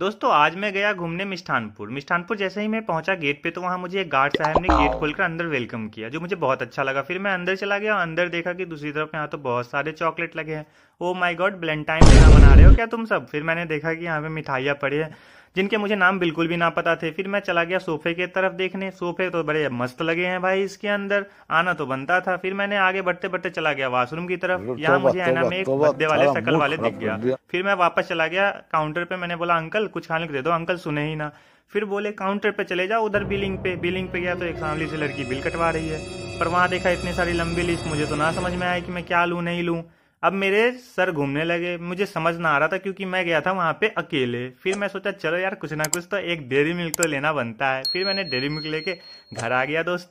दोस्तों आज मैं गया घूमने मिष्ठानपुर मिष्ठानपुर जैसे ही मैं पहुंचा गेट पे तो वहां मुझे एक गार्ड साहब ने गेट खोलकर अंदर वेलकम किया जो मुझे बहुत अच्छा लगा फिर मैं अंदर चला गया अंदर देखा कि दूसरी तरफ यहाँ तो बहुत सारे चॉकलेट लगे हैं ओ माई गॉड ब्लेंटाइन मना रहे हो क्या तुम सब फिर मैंने देखा कि यहाँ पे मिठाइयाँ पड़ी है जिनके मुझे नाम बिल्कुल भी ना पता थे फिर मैं चला गया सोफे के तरफ देखने सोफे तो बड़े मस्त लगे हैं भाई इसके अंदर आना तो बनता था फिर मैंने आगे बढ़ते बढ़ते चला गया वॉशरूम की तरफ मतलब यहाँ तो मुझे आईना तो में एक भद्दे तो वाले शक्ल वाले दिख गया फिर मैं वापस चला गया काउंटर पे मैंने बोला अंकल कुछ खाने को दे दो अंकल सुने ही ना फिर बोले काउंटर पे चले जाओ उधर बिलिंग पे बिलिंग पे गया तो एक फैमिली से लड़की बिल कटवा रही है पर वहाँ देखा इतनी सारी लंबी लिस्ट मुझे तो ना समझ में आया कि मैं क्या लूँ नहीं लूँ अब मेरे सर घूमने लगे मुझे समझ ना आ रहा था क्योंकि मैं गया था वहाँ पे अकेले फिर मैं सोचा चलो यार कुछ ना कुछ तो एक डेरी मिल्क तो लेना बनता है फिर मैंने डेरी मिल्क लेके घर आ गया दोस्तों